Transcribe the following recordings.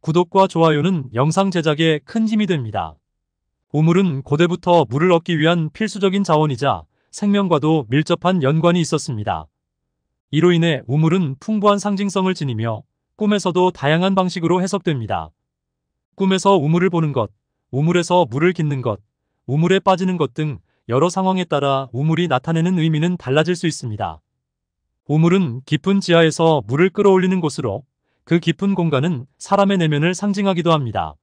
구독과 좋아요는 영상 제작에 큰 힘이 됩니다. 우물은 고대부터 물을 얻기 위한 필수적인 자원이자 생명과도 밀접한 연관이 있었습니다. 이로 인해 우물은 풍부한 상징성을 지니며 꿈에서도 다양한 방식으로 해석됩니다. 꿈에서 우물을 보는 것, 우물에서 물을 깃는 것, 우물에 빠지는 것 등 여러 상황에 따라 우물이 나타내는 의미는 달라질 수 있습니다. 우물은 깊은 지하에서 물을 끌어올리는 곳으로 그 깊은 공간은 사람의 내면을 상징하기도 합니다.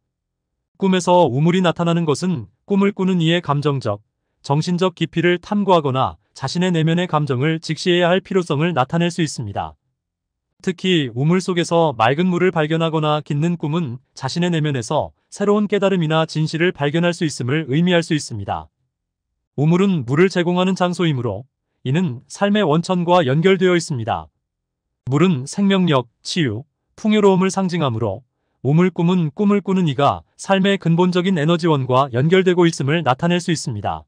꿈에서 우물이 나타나는 것은 꿈을 꾸는 이의 감정적, 정신적 깊이를 탐구하거나 자신의 내면의 감정을 직시해야 할 필요성을 나타낼 수 있습니다. 특히 우물 속에서 맑은 물을 발견하거나 깃는 꿈은 자신의 내면에서 새로운 깨달음이나 진실을 발견할 수 있음을 의미할 수 있습니다. 우물은 물을 제공하는 장소이므로 이는 삶의 원천과 연결되어 있습니다. 물은 생명력, 치유, 풍요로움을 상징하므로 우물 꿈은 꿈을 꾸는 이가 삶의 근본적인 에너지원과 연결되고 있음을 나타낼 수 있습니다.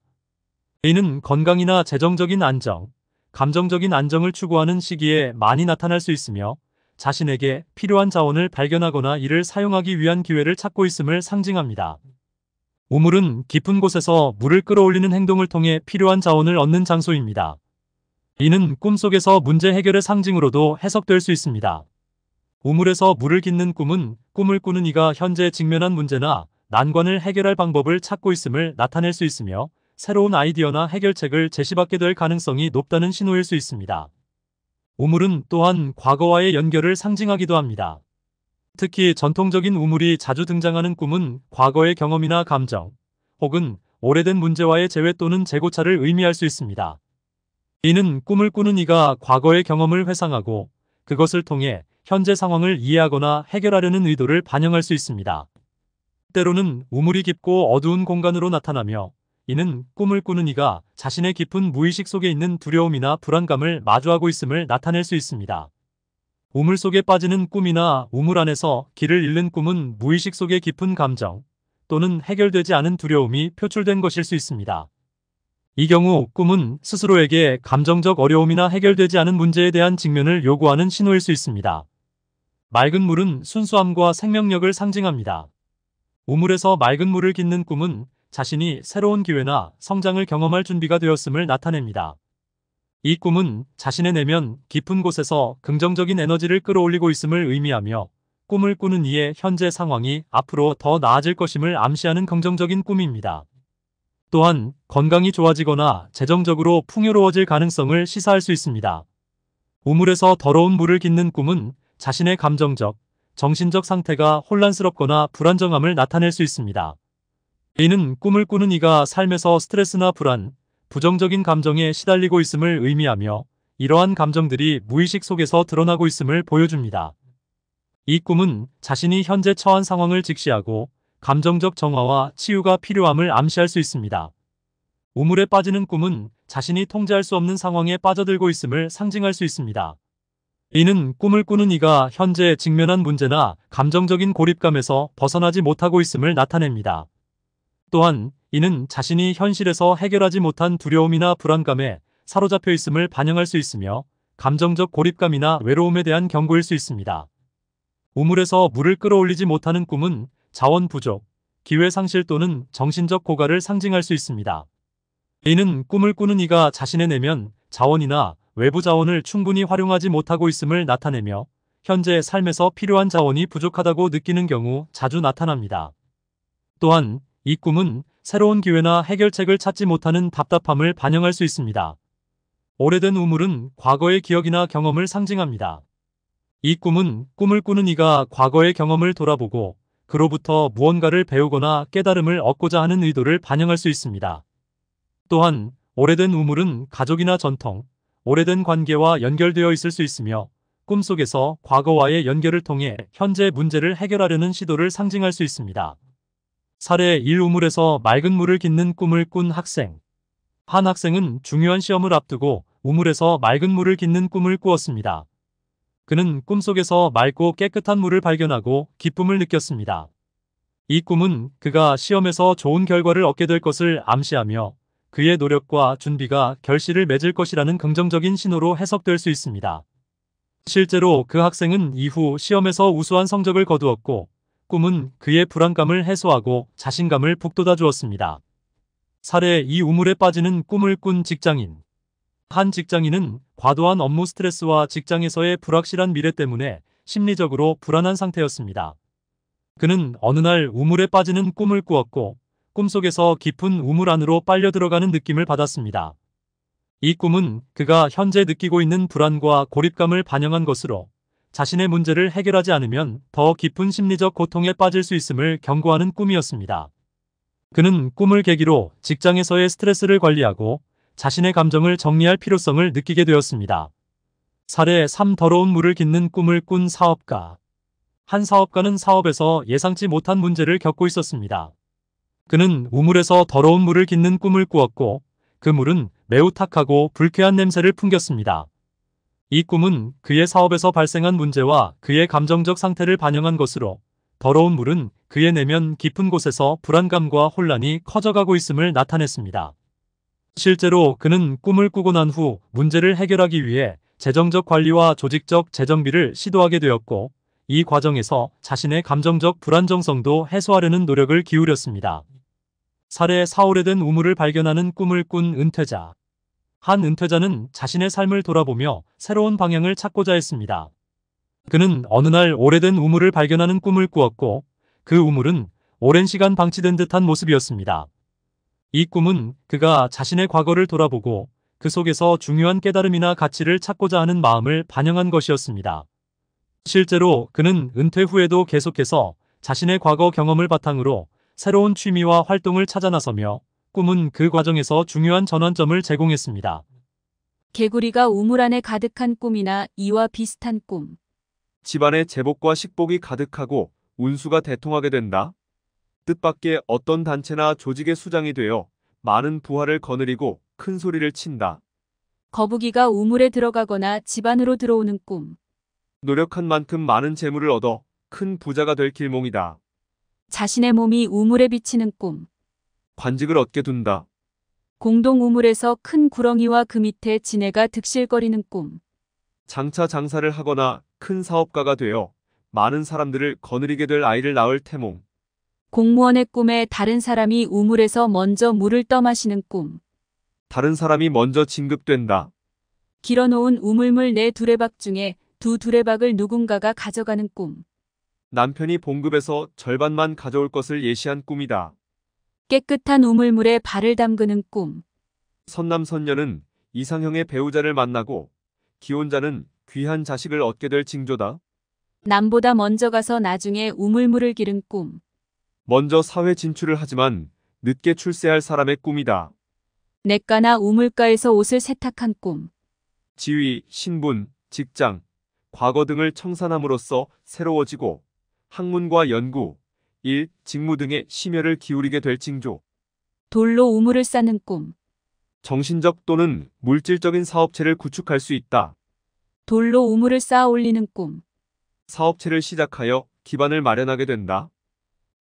이는 건강이나 재정적인 안정, 감정적인 안정을 추구하는 시기에 많이 나타날 수 있으며 자신에게 필요한 자원을 발견하거나 이를 사용하기 위한 기회를 찾고 있음을 상징합니다. 우물은 깊은 곳에서 물을 끌어올리는 행동을 통해 필요한 자원을 얻는 장소입니다. 이는 꿈속에서 문제 해결의 상징으로도 해석될 수 있습니다. 우물에서 물을 깃는 꿈은 꿈을 꾸는 이가 현재 직면한 문제나 난관을 해결할 방법을 찾고 있음을 나타낼 수 있으며 새로운 아이디어나 해결책을 제시받게 될 가능성이 높다는 신호일 수 있습니다. 우물은 또한 과거와의 연결을 상징하기도 합니다. 특히 전통적인 우물이 자주 등장하는 꿈은 과거의 경험이나 감정, 혹은 오래된 문제와의 재회 또는 재고차를 의미할 수 있습니다. 이는 꿈을 꾸는 이가 과거의 경험을 회상하고 그것을 통해 현재 상황을 이해하거나 해결하려는 의도를 반영할 수 있습니다. 때로는 우물이 깊고 어두운 공간으로 나타나며 이는 꿈을 꾸는 이가 자신의 깊은 무의식 속에 있는 두려움이나 불안감을 마주하고 있음을 나타낼 수 있습니다. 우물 속에 빠지는 꿈이나 우물 안에서 길을 잃는 꿈은 무의식 속의 깊은 감정 또는 해결되지 않은 두려움이 표출된 것일 수 있습니다. 이 경우 꿈은 스스로에게 감정적 어려움이나 해결되지 않은 문제에 대한 직면을 요구하는 신호일 수 있습니다. 맑은 물은 순수함과 생명력을 상징합니다. 우물에서 맑은 물을 깃는 꿈은 자신이 새로운 기회나 성장을 경험할 준비가 되었음을 나타냅니다. 이 꿈은 자신의 내면 깊은 곳에서 긍정적인 에너지를 끌어올리고 있음을 의미하며 꿈을 꾸는 이의 현재 상황이 앞으로 더 나아질 것임을 암시하는 긍정적인 꿈입니다. 또한 건강이 좋아지거나 재정적으로 풍요로워질 가능성을 시사할 수 있습니다. 우물에서 더러운 물을 깃는 꿈은 자신의 감정적, 정신적 상태가 혼란스럽거나 불안정함을 나타낼 수 있습니다. 이는 꿈을 꾸는 이가 삶에서 스트레스나 불안, 부정적인 감정에 시달리고 있음을 의미하며 이러한 감정들이 무의식 속에서 드러나고 있음을 보여줍니다. 이 꿈은 자신이 현재 처한 상황을 직시하고 감정적 정화와 치유가 필요함을 암시할 수 있습니다. 우물에 빠지는 꿈은 자신이 통제할 수 없는 상황에 빠져들고 있음을 상징할 수 있습니다. 이는 꿈을 꾸는 이가 현재 직면한 문제나 감정적인 고립감에서 벗어나지 못하고 있음을 나타냅니다. 또한 이는 자신이 현실에서 해결하지 못한 두려움이나 불안감에 사로잡혀 있음을 반영할 수 있으며 감정적 고립감이나 외로움에 대한 경고일 수 있습니다. 우물에서 물을 끌어올리지 못하는 꿈은 자원 부족, 기회 상실 또는 정신적 고갈을 상징할 수 있습니다. 이는 꿈을 꾸는 이가 자신의 내면 자원이나 외부 자원을 충분히 활용하지 못하고 있음을 나타내며 현재 삶에서 필요한 자원이 부족하다고 느끼는 경우 자주 나타납니다. 또한 이 꿈은 새로운 기회나 해결책을 찾지 못하는 답답함을 반영할 수 있습니다. 오래된 우물은 과거의 기억이나 경험을 상징합니다. 이 꿈은 꿈을 꾸는 이가 과거의 경험을 돌아보고 그로부터 무언가를 배우거나 깨달음을 얻고자 하는 의도를 반영할 수 있습니다. 또한 오래된 우물은 가족이나 전통, 오래된 관계와 연결되어 있을 수 있으며 꿈속에서 과거와의 연결을 통해 현재 문제를 해결하려는 시도를 상징할 수 있습니다. 사례 1 우물에서 맑은 물을 깃는 꿈을 꾼 학생 한 학생은 중요한 시험을 앞두고 우물에서 맑은 물을 깃는 꿈을 꾸었습니다. 그는 꿈속에서 맑고 깨끗한 물을 발견하고 기쁨을 느꼈습니다. 이 꿈은 그가 시험에서 좋은 결과를 얻게 될 것을 암시하며 그의 노력과 준비가 결실을 맺을 것이라는 긍정적인 신호로 해석될 수 있습니다. 실제로 그 학생은 이후 시험에서 우수한 성적을 거두었고 꿈은 그의 불안감을 해소하고 자신감을 북돋아 주었습니다. 사례 이 우물에 빠지는 꿈을 꾼 직장인 한 직장인은 과도한 업무 스트레스와 직장에서의 불확실한 미래 때문에 심리적으로 불안한 상태였습니다. 그는 어느 날 우물에 빠지는 꿈을 꾸었고 꿈속에서 깊은 우물 안으로 빨려 들어가는 느낌을 받았습니다. 이 꿈은 그가 현재 느끼고 있는 불안과 고립감을 반영한 것으로 자신의 문제를 해결하지 않으면 더 깊은 심리적 고통에 빠질 수 있음을 경고하는 꿈이었습니다. 그는 꿈을 계기로 직장에서의 스트레스를 관리하고 자신의 감정을 정리할 필요성을 느끼게 되었습니다. 사례 3 더러운 물을 깃는 꿈을 꾼 사업가 한 사업가는 사업에서 예상치 못한 문제를 겪고 있었습니다. 그는 우물에서 더러운 물을 깃는 꿈을 꾸었고 그 물은 매우 탁하고 불쾌한 냄새를 풍겼습니다. 이 꿈은 그의 사업에서 발생한 문제와 그의 감정적 상태를 반영한 것으로 더러운 물은 그의 내면 깊은 곳에서 불안감과 혼란이 커져가고 있음을 나타냈습니다. 실제로 그는 꿈을 꾸고 난 후 문제를 해결하기 위해 재정적 관리와 조직적 재정비를 시도하게 되었고 이 과정에서 자신의 감정적 불안정성도 해소하려는 노력을 기울였습니다. 사례에 사오래된 우물을 발견하는 꿈을 꾼 은퇴자. 한 은퇴자는 자신의 삶을 돌아보며 새로운 방향을 찾고자 했습니다. 그는 어느 날 오래된 우물을 발견하는 꿈을 꾸었고 그 우물은 오랜 시간 방치된 듯한 모습이었습니다. 이 꿈은 그가 자신의 과거를 돌아보고 그 속에서 중요한 깨달음이나 가치를 찾고자 하는 마음을 반영한 것이었습니다. 실제로 그는 은퇴 후에도 계속해서 자신의 과거 경험을 바탕으로 새로운 취미와 활동을 찾아 나서며 꿈은 그 과정에서 중요한 전환점을 제공했습니다. 개구리가 우물 안에 가득한 꿈이나 이와 비슷한 꿈. 집안에 제복과 식복이 가득하고 운수가 대통하게 된다. 뜻밖의 어떤 단체나 조직의 수장이 되어 많은 부하를 거느리고 큰 소리를 친다. 거북이가 우물에 들어가거나 집안으로 들어오는 꿈. 노력한 만큼 많은 재물을 얻어 큰 부자가 될 길몽이다. 자신의 몸이 우물에 비치는 꿈. 관직을 얻게 둔다. 공동 우물에서 큰 구렁이와 그 밑에 지네가 득실거리는 꿈. 장차 장사를 하거나 큰 사업가가 되어 많은 사람들을 거느리게 될 아이를 낳을 태몽. 공무원의 꿈에 다른 사람이 우물에서 먼저 물을 떠마시는 꿈. 다른 사람이 먼저 진급된다. 길어놓은 우물물 내 네 두레박 중에 두 두레박을 누군가가 가져가는 꿈. 남편이 봉급에서 절반만 가져올 것을 예시한 꿈이다. 깨끗한 우물물에 발을 담그는 꿈. 선남 선녀는 이상형의 배우자를 만나고 기혼자는 귀한 자식을 얻게 될 징조다. 남보다 먼저 가서 나중에 우물물을 기른 꿈. 먼저 사회 진출을 하지만 늦게 출세할 사람의 꿈이다. 냇가나 우물가에서 옷을 세탁한 꿈. 지위, 신분, 직장, 과거 등을 청산함으로써 새로워지고 학문과 연구, 일, 직무 등의 심혈을 기울이게 될 징조. 돌로 우물을 싸는 꿈. 정신적 또는 물질적인 사업체를 구축할 수 있다. 돌로 우물을 쌓아 올리는 꿈. 사업체를 시작하여 기반을 마련하게 된다.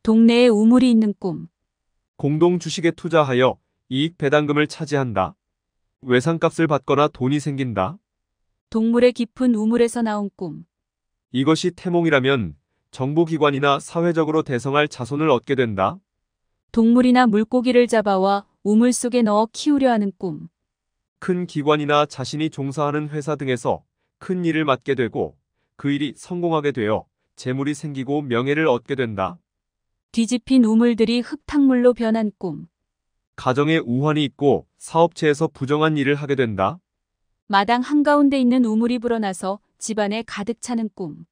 동네에 우물이 있는 꿈. 공동 주식에 투자하여 이익 배당금을 차지한다. 외상값을 받거나 돈이 생긴다. 동물의 깊은 우물에서 나온 꿈. 이것이 태몽이라면 정부기관이나 사회적으로 대성할 자손을 얻게 된다. 동물이나 물고기를 잡아와 우물 속에 넣어 키우려 하는 꿈. 큰 기관이나 자신이 종사하는 회사 등에서 큰 일을 맡게 되고 그 일이 성공하게 되어 재물이 생기고 명예를 얻게 된다. 뒤집힌 우물들이 흙탕물로 변한 꿈. 가정에 우환이 있고 사업체에서 부정한 일을 하게 된다. 마당 한가운데 있는 우물이 불어나서 집안에 가득 차는 꿈.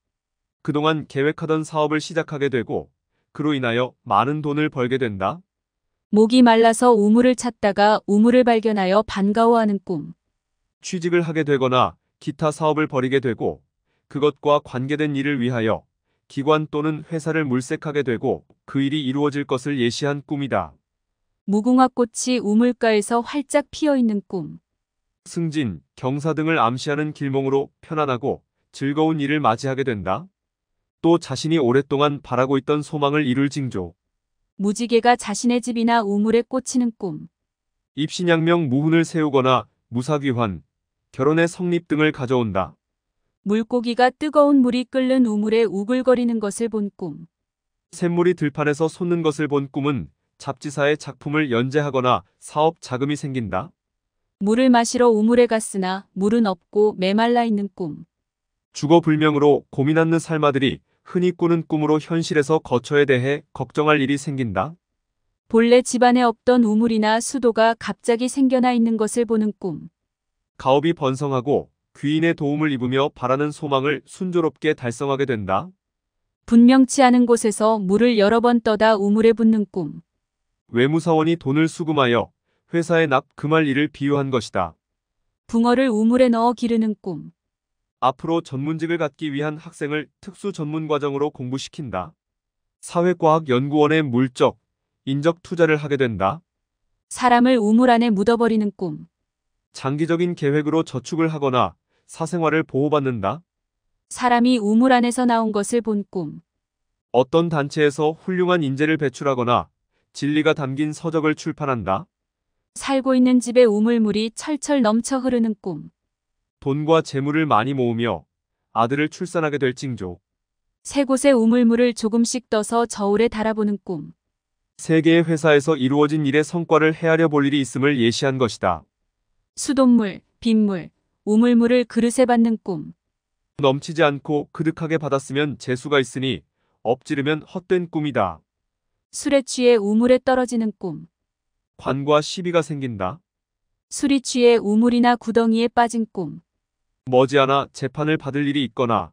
그동안 계획하던 사업을 시작하게 되고 그로 인하여 많은 돈을 벌게 된다. 목이 말라서 우물을 찾다가 우물을 발견하여 반가워하는 꿈. 취직을 하게 되거나 기타 사업을 벌이게 되고 그것과 관계된 일을 위하여 기관 또는 회사를 물색하게 되고 그 일이 이루어질 것을 예시한 꿈이다. 무궁화꽃이 우물가에서 활짝 피어있는 꿈. 승진, 경사 등을 암시하는 길몽으로 편안하고 즐거운 일을 맞이하게 된다. 또 자신이 오랫동안 바라고 있던 소망을 이룰 징조. 무지개가 자신의 집이나 우물에 꽂히는 꿈. 입신양명 무훈을 세우거나 무사귀환, 결혼의 성립 등을 가져온다. 물고기가 뜨거운 물이 끓는 우물에 우글거리는 것을 본 꿈. 샘물이 들판에서 솟는 것을 본 꿈은 잡지사의 작품을 연재하거나 사업 자금이 생긴다. 물을 마시러 우물에 갔으나 물은 없고 메말라 있는 꿈. 주거 불명으로 고민하는 삶아들이 흔히 꾸는 꿈으로 현실에서 거처에 대해 걱정할 일이 생긴다. 본래 집안에 없던 우물이나 수도가 갑자기 생겨나 있는 것을 보는 꿈. 가업이 번성하고 귀인의 도움을 입으며 바라는 소망을 순조롭게 달성하게 된다. 분명치 않은 곳에서 물을 여러 번 떠다 우물에 붙는 꿈. 외무사원이 돈을 수금하여 회사에 납 금할 일을 비유한 것이다. 붕어를 우물에 넣어 기르는 꿈. 앞으로 전문직을 갖기 위한 학생을 특수 전문 과정으로 공부시킨다. 사회과학연구원의 물적, 인적 투자를 하게 된다. 사람을 우물 안에 묻어버리는 꿈. 장기적인 계획으로 저축을 하거나 사생활을 보호받는다. 사람이 우물 안에서 나온 것을 본 꿈. 어떤 단체에서 훌륭한 인재를 배출하거나 진리가 담긴 서적을 출판한다. 살고 있는 집의 우물물이 철철 넘쳐 흐르는 꿈. 돈과 재물을 많이 모으며 아들을 출산하게 될 징조. 세 곳의 우물물을 조금씩 떠서 저울에 달아보는 꿈. 세 개의 회사에서 이루어진 일의 성과를 헤아려 볼 일이 있음을 예시한 것이다. 수돗물, 빗물, 우물물을 그릇에 받는 꿈. 넘치지 않고 그득하게 받았으면 재수가 있으니 엎지르면 헛된 꿈이다. 술에 취해 우물에 떨어지는 꿈. 관과 시비가 생긴다. 술이 취해 우물이나 구덩이에 빠진 꿈. 머지않아 재판을 받을 일이 있거나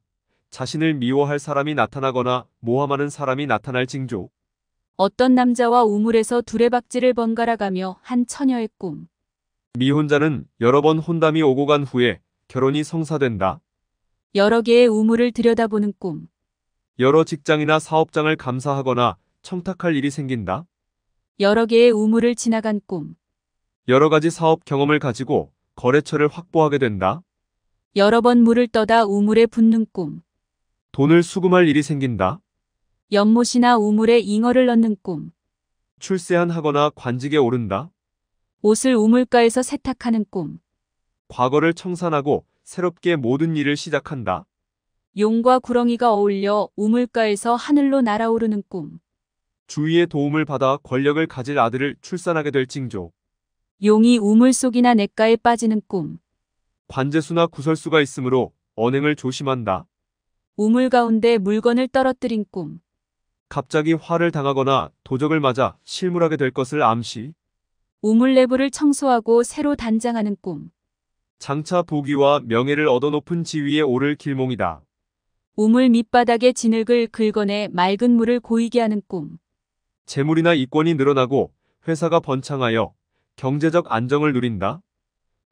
자신을 미워할 사람이 나타나거나 모함하는 사람이 나타날 징조. 어떤 남자와 우물에서 두레박질을 번갈아 가며 한 처녀의 꿈. 미혼자는 여러 번 혼담이 오고 간 후에 결혼이 성사된다. 여러 개의 우물을 들여다보는 꿈. 여러 직장이나 사업장을 감사하거나 청탁할 일이 생긴다. 여러 개의 우물을 지나간 꿈. 여러 가지 사업 경험을 가지고 거래처를 확보하게 된다. 여러 번 물을 떠다 우물에 붙는 꿈. 돈을 수금할 일이 생긴다. 연못이나 우물에 잉어를 넣는 꿈. 출세한하거나 관직에 오른다. 옷을 우물가에서 세탁하는 꿈. 과거를 청산하고 새롭게 모든 일을 시작한다. 용과 구렁이가 어울려 우물가에서 하늘로 날아오르는 꿈. 주위의 도움을 받아 권력을 가질 아들을 출산하게 될 징조. 용이 우물 속이나 냇가에 빠지는 꿈. 관제수나 구설수가 있으므로 언행을 조심한다. 우물 가운데 물건을 떨어뜨린 꿈. 갑자기 화를 당하거나 도적을 맞아 실물하게 될 것을 암시. 우물 내부를 청소하고 새로 단장하는 꿈. 장차 보기와 명예를 얻어 높은 지위에 오를 길몽이다. 우물 밑바닥에 진흙을 긁어내 맑은 물을 고이게 하는 꿈. 재물이나 이권이 늘어나고 회사가 번창하여 경제적 안정을 누린다.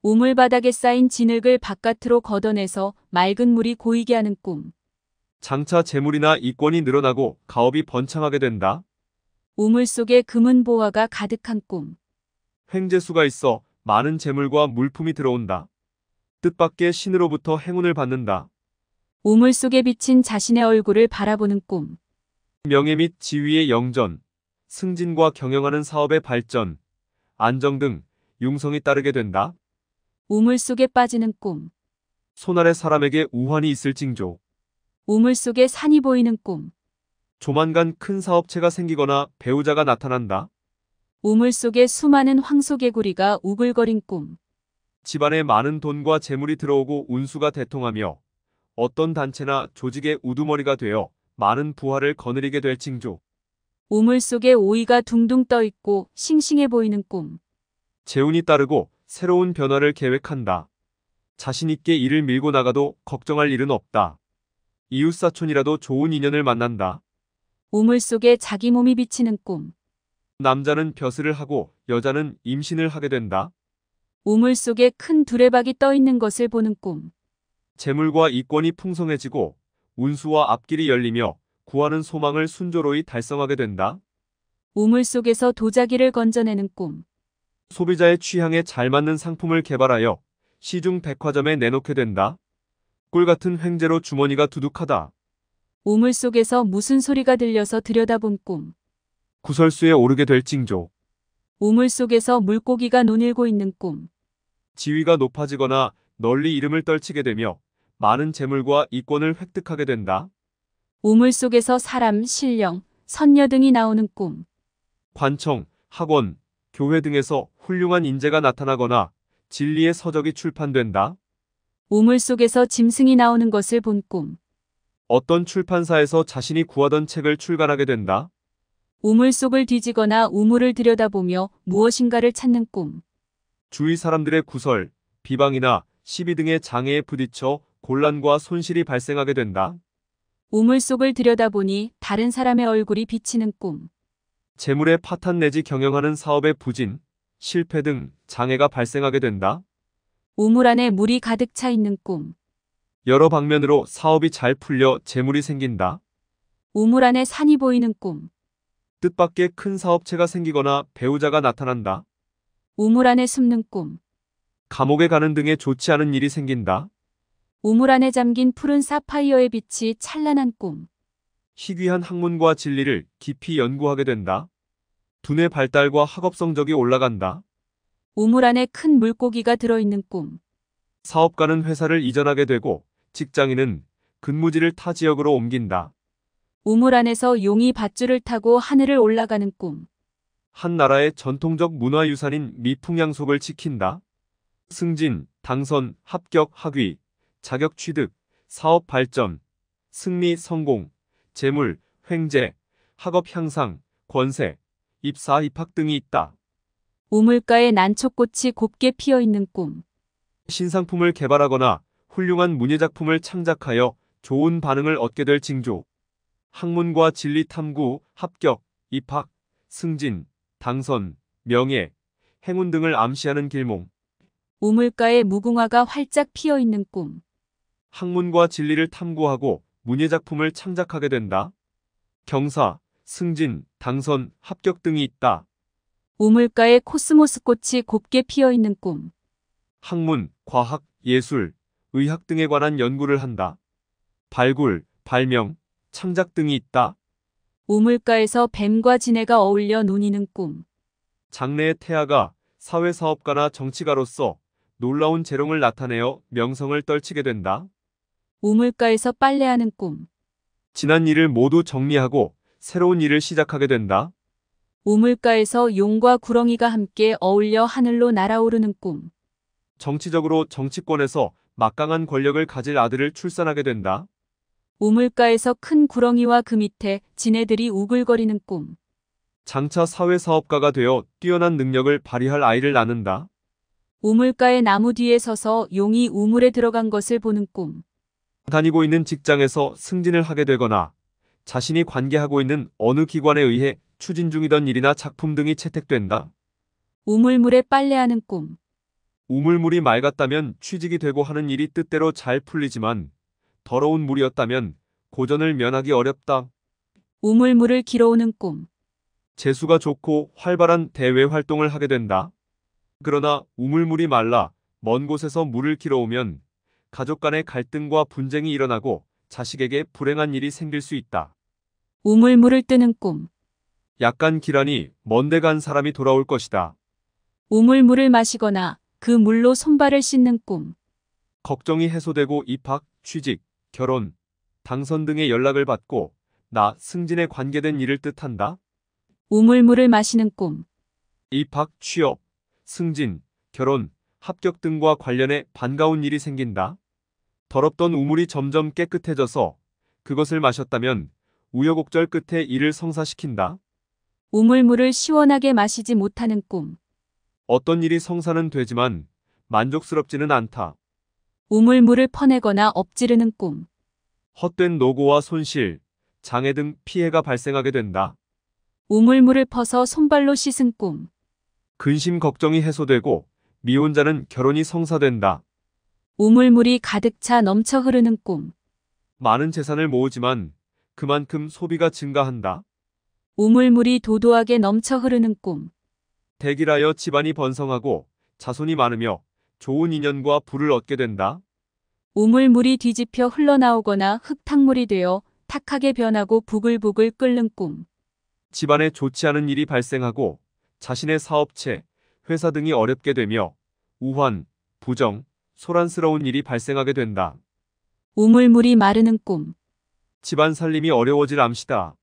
우물 바닥에 쌓인 진흙을 바깥으로 걷어내서 맑은 물이 고이게 하는 꿈. 장차 재물이나 이권이 늘어나고 가업이 번창하게 된다. 우물 속에 금은 보화가 가득한 꿈. 횡재수가 있어 많은 재물과 물품이 들어온다. 뜻밖의 신으로부터 행운을 받는다. 우물 속에 비친 자신의 얼굴을 바라보는 꿈. 명예 및 지위의 영전, 승진과 경영하는 사업의 발전, 안정 등 융성이 따르게 된다. 우물 속에 빠지는 꿈. 손아래 사람에게 우환이 있을 징조. 우물 속에 산이 보이는 꿈. 조만간 큰 사업체가 생기거나 배우자가 나타난다. 우물 속에 수많은 황소개구리가 우글거린 꿈. 집안에 많은 돈과 재물이 들어오고 운수가 대통하며 어떤 단체나 조직의 우두머리가 되어 많은 부하를 거느리게 될 징조. 우물 속에 오이가 둥둥 떠 있고 싱싱해 보이는 꿈. 재운이 따르고 새로운 변화를 계획한다. 자신있게 일을 밀고 나가도 걱정할 일은 없다. 이웃사촌이라도 좋은 인연을 만난다. 우물 속에 자기 몸이 비치는 꿈. 남자는 벼슬을 하고 여자는 임신을 하게 된다. 우물 속에 큰 두레박이 떠 있는 것을 보는 꿈. 재물과 이권이 풍성해지고 운수와 앞길이 열리며 구하는 소망을 순조로이 달성하게 된다. 우물 속에서 도자기를 건져내는 꿈. 소비자의 취향에 잘 맞는 상품을 개발하여 시중 백화점에 내놓게 된다. 꿀 같은 횡재로 주머니가 두둑하다. 우물 속에서 무슨 소리가 들려서 들여다본 꿈. 구설수에 오르게 될 징조. 우물 속에서 물고기가 논일고 있는 꿈. 지위가 높아지거나 널리 이름을 떨치게 되며 많은 재물과 이권을 획득하게 된다. 우물 속에서 사람, 신령, 선녀 등이 나오는 꿈. 관청, 학원, 교회 등에서 훌륭한 인재가 나타나거나 진리의 서적이 출판된다. 우물 속에서 짐승이 나오는 것을 본 꿈. 어떤 출판사에서 자신이 구하던 책을 출간하게 된다. 우물 속을 뒤지거나 우물을 들여다보며 무엇인가를 찾는 꿈. 주위 사람들의 구설, 비방이나 시비 등의 장애에 부딪혀 곤란과 손실이 발생하게 된다. 우물 속을 들여다보니 다른 사람의 얼굴이 비치는 꿈. 재물의 파탄 내지 경영하는 사업의 부진, 실패 등 장애가 발생하게 된다. 우물 안에 물이 가득 차 있는 꿈. 여러 방면으로 사업이 잘 풀려 재물이 생긴다. 우물 안에 산이 보이는 꿈. 뜻밖의 큰 사업체가 생기거나 배우자가 나타난다. 우물 안에 숨는 꿈. 감옥에 가는 등의 좋지 않은 일이 생긴다. 우물 안에 잠긴 푸른 사파이어의 빛이 찬란한 꿈. 희귀한 학문과 진리를 깊이 연구하게 된다. 두뇌 발달과 학업 성적이 올라간다. 우물 안에 큰 물고기가 들어있는 꿈. 사업가는 회사를 이전하게 되고 직장인은 근무지를 타 지역으로 옮긴다. 우물 안에서 용이 밧줄을 타고 하늘을 올라가는 꿈. 한 나라의 전통적 문화유산인 미풍양속을 지킨다. 승진, 당선, 합격, 학위, 자격 취득, 사업 발전, 승리, 성공, 재물, 횡재, 학업 향상, 권세, 입사 입학 등이 있다. 우물가에 난초꽃이 곱게 피어있는 꿈. 신상품을 개발하거나 훌륭한 문예작품을 창작하여 좋은 반응을 얻게 될 징조. 학문과 진리 탐구, 합격, 입학, 승진, 당선, 명예, 행운 등을 암시하는 길몽. 우물가에 무궁화가 활짝 피어있는 꿈. 학문과 진리를 탐구하고 문예작품을 창작하게 된다. 경사, 승진, 당선, 합격 등이 있다. 우물가에 코스모스 꽃이 곱게 피어있는 꿈. 학문, 과학, 예술, 의학 등에 관한 연구를 한다. 발굴, 발명, 창작 등이 있다. 우물가에서 뱀과 지네가 어울려 논이는 꿈. 장래의 태아가 사회사업가나 정치가로서 놀라운 재롱을 나타내어 명성을 떨치게 된다. 우물가에서 빨래하는 꿈. 지난 일을 모두 정리하고 새로운 일을 시작하게 된다. 우물가에서 용과 구렁이가 함께 어울려 하늘로 날아오르는 꿈. 정치적으로 정치권에서 막강한 권력을 가질 아들을 출산하게 된다. 우물가에서 큰 구렁이와 그 밑에 지네들이 우글거리는 꿈. 장차 사회사업가가 되어 뛰어난 능력을 발휘할 아이를 낳는다. 우물가의 나무 뒤에 서서 용이 우물에 들어간 것을 보는 꿈. 다니고 있는 직장에서 승진을 하게 되거나 자신이 관계하고 있는 어느 기관에 의해 추진 중이던 일이나 작품 등이 채택된다. 우물물에 빨래하는 꿈. 우물물이 맑았다면 취직이 되고 하는 일이 뜻대로 잘 풀리지만 더러운 물이었다면 고전을 면하기 어렵다. 우물물을 길어오는 꿈. 재수가 좋고 활발한 대외 활동을 하게 된다. 그러나 우물물이 말라 먼 곳에서 물을 길어오면 가족 간의 갈등과 분쟁이 일어나고 자식에게 불행한 일이 생길 수 있다. 우물물을 뜨는 꿈. 약간 길란이 먼데 간 사람이 돌아올 것이다. 우물물을 마시거나 그 물로 손발을 씻는 꿈. 걱정이 해소되고 입학, 취직, 결혼, 당선 등의 연락을 받고 나 승진에 관계된 일을 뜻한다. 우물물을 마시는 꿈. 입학, 취업, 승진, 결혼, 합격 등과 관련해 반가운 일이 생긴다. 더럽던 우물이 점점 깨끗해져서 그것을 마셨다면 우여곡절 끝에 이를 성사시킨다. 우물물을 시원하게 마시지 못하는 꿈. 어떤 일이 성사는 되지만 만족스럽지는 않다. 우물물을 퍼내거나 엎지르는 꿈. 헛된 노고와 손실, 장애 등 피해가 발생하게 된다. 우물물을 퍼서 손발로 씻은 꿈. 근심 걱정이 해소되고 미혼자는 결혼이 성사된다. 우물물이 가득 차 넘쳐 흐르는 꿈. 많은 재산을 모으지만 그만큼 소비가 증가한다. 우물물이 도도하게 넘쳐 흐르는 꿈. 대길하여 집안이 번성하고 자손이 많으며 좋은 인연과 부를 얻게 된다. 우물물이 뒤집혀 흘러나오거나 흙탕물이 되어 탁하게 변하고 부글부글 끓는 꿈. 집안에 좋지 않은 일이 발생하고 자신의 사업체, 회사 등이 어렵게 되며 우환, 부정, 소란스러운 일이 발생하게 된다. 우물물이 마르는 꿈. 집안 살림이 어려워질 암시다.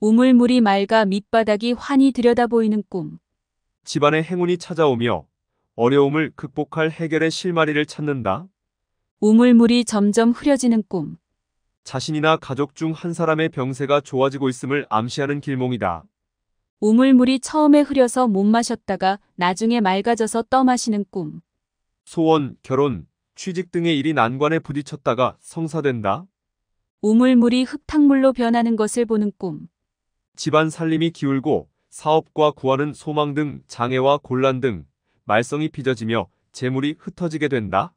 우물물이 맑아 밑바닥이 환히 들여다보이는 꿈. 집안의 행운이 찾아오며 어려움을 극복할 해결의 실마리를 찾는다. 우물물이 점점 흐려지는 꿈. 자신이나 가족 중 한 사람의 병세가 좋아지고 있음을 암시하는 길몽이다. 우물물이 처음에 흐려서 못 마셨다가 나중에 맑아져서 떠마시는 꿈. 소원, 결혼, 취직 등의 일이 난관에 부딪혔다가 성사된다. 우물물이 흙탕물로 변하는 것을 보는 꿈. 집안 살림이 기울고 사업과 구하는 소망 등 장애와 곤란 등 말썽이 빚어지며 재물이 흩어지게 된다.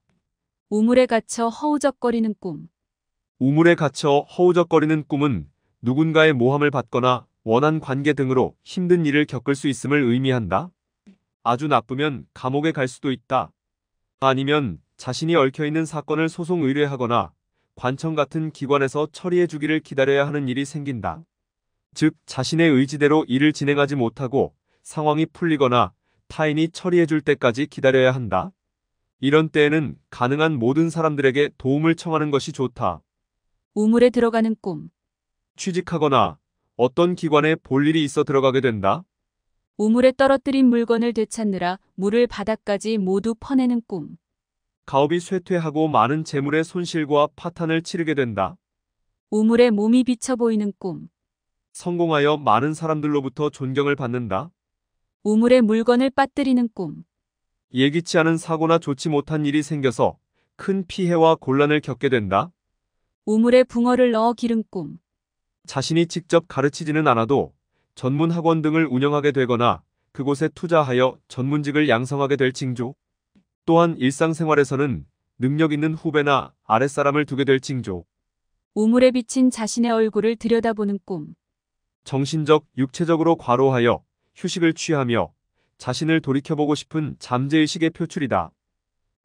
우물에 갇혀 허우적거리는 꿈. 우물에 갇혀 허우적거리는 꿈은 누군가의 모함을 받거나 원한 관계 등으로 힘든 일을 겪을 수 있음을 의미한다. 아주 나쁘면 감옥에 갈 수도 있다. 아니면 자신이 얽혀있는 사건을 소송 의뢰하거나 관청 같은 기관에서 처리해주기를 기다려야 하는 일이 생긴다. 즉 자신의 의지대로 일을 진행하지 못하고 상황이 풀리거나 타인이 처리해줄 때까지 기다려야 한다. 이런 때에는 가능한 모든 사람들에게 도움을 청하는 것이 좋다. 우물에 들어가는 꿈 취직하거나 어떤 기관에 볼 일이 있어 들어가게 된다. 우물에 떨어뜨린 물건을 되찾느라 물을 바닥까지 모두 퍼내는 꿈. 가업이 쇠퇴하고 많은 재물의 손실과 파탄을 치르게 된다. 우물에 몸이 비쳐 보이는 꿈. 성공하여 많은 사람들로부터 존경을 받는다. 우물에 물건을 빠뜨리는 꿈. 예기치 않은 사고나 좋지 못한 일이 생겨서 큰 피해와 곤란을 겪게 된다. 우물에 붕어를 넣어 기른 꿈. 자신이 직접 가르치지는 않아도 전문 학원 등을 운영하게 되거나 그곳에 투자하여 전문직을 양성하게 될 징조. 또한 일상생활에서는 능력 있는 후배나 아랫사람을 두게 될 징조. 우물에 비친 자신의 얼굴을 들여다보는 꿈. 정신적, 육체적으로 과로하여 휴식을 취하며 자신을 돌이켜보고 싶은 잠재의식의 표출이다.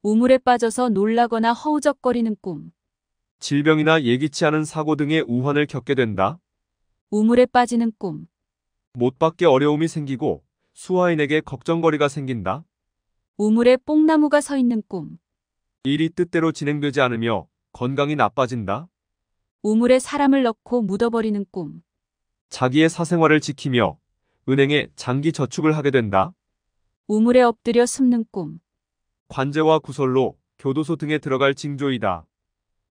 우물에 빠져서 놀라거나 허우적거리는 꿈. 질병이나 예기치 않은 사고 등의 우환을 겪게 된다. 우물에 빠지는 꿈. 못 받게 어려움이 생기고 수화인에게 걱정거리가 생긴다. 우물에 뽕나무가 서 있는 꿈. 일이 뜻대로 진행되지 않으며 건강이 나빠진다. 우물에 사람을 넣고 묻어버리는 꿈. 자기의 사생활을 지키며 은행에 장기 저축을 하게 된다. 우물에 엎드려 숨는 꿈. 관제와 구설로 교도소 등에 들어갈 징조이다.